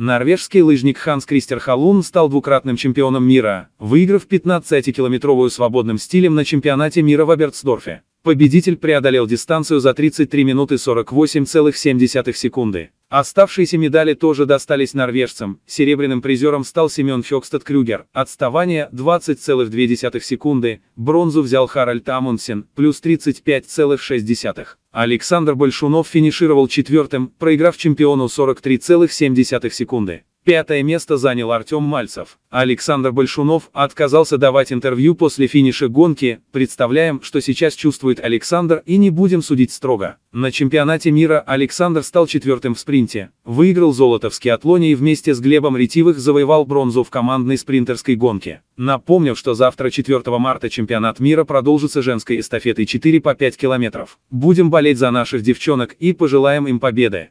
Норвежский лыжник Ханс Кристер Халун стал двукратным чемпионом мира, выиграв 15-километровую свободным стилем на чемпионате мира в Абертсдорфе. Победитель преодолел дистанцию за 33 минуты 48,7 секунды. Оставшиеся медали тоже достались норвежцам, серебряным призером стал Семен Фёкстад Крюгер, отставание 20,2 секунды, бронзу взял Харальд Амундсен, плюс 35,6. Александр Большунов финишировал четвертым, проиграв чемпиону 43,7 секунды. Пятое место занял Артем Мальцев. Александр Большунов отказался давать интервью после финиша гонки, представляем, что сейчас чувствует Александр и не будем судить строго. На чемпионате мира Александр стал четвертым в спринте, выиграл золото в скиатлоне и вместе с Глебом Ретивых завоевал бронзу в командной спринтерской гонке. Напомню, что завтра 4 марта чемпионат мира продолжится женской эстафетой 4 по 5 километров. Будем болеть за наших девчонок и пожелаем им победы.